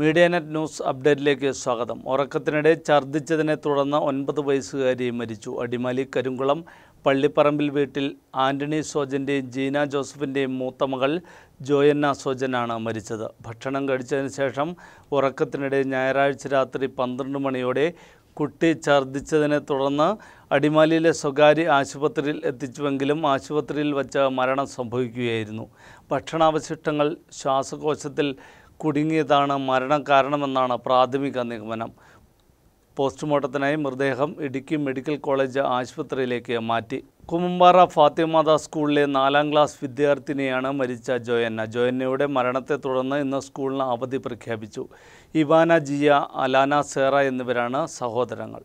media net news അപ്ഡേറ്റിലേക്ക് സ്വാഗതം ഉറക്കത്തിനിടെ ഛർദ്ദിച്ചതിനെ തുടർന്ന് ഒൻപത് വയസ്സുകാരി മരിച്ചു അടിമാലി കരുങ്കുളം പള്ളിപ്പറമ്പിൽ വീട്ടിൽ ആന്റണി സോജൻ്റെയും ജീന ജോസഫിൻ്റെയും മൂത്ത മകൾ ജോയന്ന സോജനാണ് മരിച്ചത് ഭക്ഷണം കഴിച്ചതിന് ശേഷം ഉറക്കത്തിനിടെ ഞായറാഴ്ച രാത്രി പന്ത്രണ്ട് മണിയോടെ കുട്ടി ഛർദ്ദിച്ചതിനെ തുടർന്ന് അടിമാലിയിലെ സ്വകാര്യ ആശുപത്രിയിൽ എത്തിച്ചുവെങ്കിലും ആശുപത്രിയിൽ വച്ച് മരണം സംഭവിക്കുകയായിരുന്നു ഭക്ഷണാവശിഷ്ടങ്ങൾ ശ്വാസകോശത്തിൽ കുടുങ്ങിയതാണ് മരണകാരണമെന്നാണ് പ്രാഥമിക നിഗമനം പോസ്റ്റ്മോർട്ടത്തിനായി മൃതദേഹം ഇടുക്കി മെഡിക്കൽ കോളേജ് ആശുപത്രിയിലേക്ക് മാറ്റി കുമ്പാറ ഫാത്തിമാത സ്കൂളിലെ നാലാം ക്ലാസ് വിദ്യാർത്ഥിനിയാണ് മരിച്ച ജോയന്ന ജോയന്നയുടെ മരണത്തെ തുടർന്ന് ഇന്ന് സ്കൂളിന് അവധി പ്രഖ്യാപിച്ചു ഇവാന ജിയ അലാന സേറ എന്നിവരാണ് സഹോദരങ്ങൾ